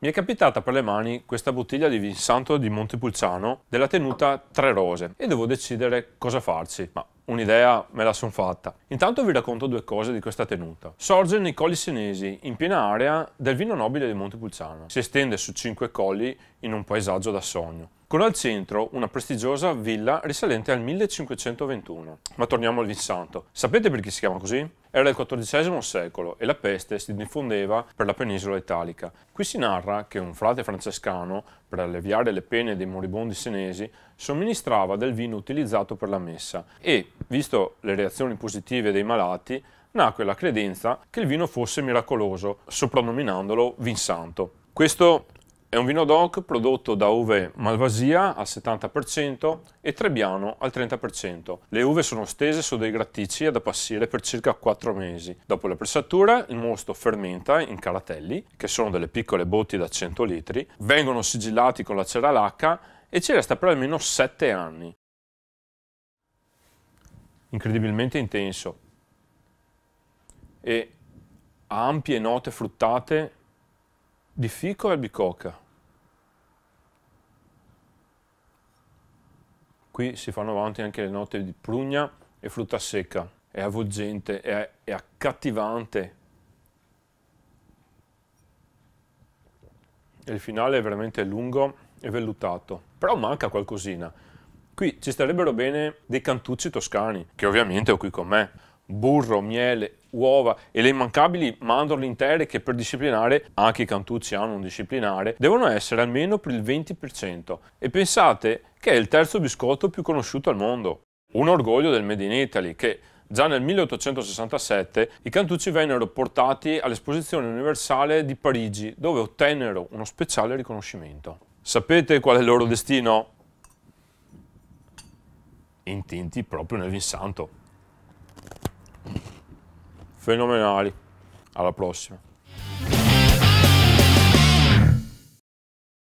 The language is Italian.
Mi è capitata per le mani questa bottiglia di Vinsanto di Montepulciano della tenuta Tre Rose e devo decidere cosa farci, ma un'idea me la son fatta. Intanto vi racconto due cose di questa tenuta. Sorge nei colli senesi, in piena area del vino nobile di Montepulciano. Si estende su cinque colli in un paesaggio da sogno. Con al centro una prestigiosa villa risalente al 1521. Ma torniamo al Vinsanto. Sapete perché si chiama così? Era il XIV secolo e la peste si diffondeva per la penisola italica. Qui si narra che un frate francescano, per alleviare le pene dei moribondi senesi, somministrava del vino utilizzato per la messa e, visto le reazioni positive dei malati, nacque la credenza che il vino fosse miracoloso, soprannominandolo Vinsanto. Questo è un vino DOC prodotto da uve Malvasia al 70% e Trebbiano al 30%. Le uve sono stese su dei grattici ad appassire per circa 4 mesi. Dopo la pressatura il mosto fermenta in caratelli, che sono delle piccole botti da 100 litri, vengono sigillati con la cera lacca e ci resta per almeno 7 anni incredibilmente intenso e ha ampie note fruttate di fico e albicocca. Qui si fanno avanti anche le note di prugna e frutta secca. È avvolgente, è, è accattivante. E il finale è veramente lungo e vellutato. Però manca qualcosina Qui ci starebbero bene dei cantucci toscani, che ovviamente ho qui con me. Burro, miele, uova e le immancabili mandorle intere che per disciplinare, anche i cantucci hanno un disciplinare, devono essere almeno per il 20%. E pensate che è il terzo biscotto più conosciuto al mondo. Un orgoglio del Made in Italy che Già nel 1867 i cantucci vennero portati all'Esposizione Universale di Parigi, dove ottennero uno speciale riconoscimento. Sapete qual è il loro destino? intenti proprio nel vin Fenomenali. Alla prossima.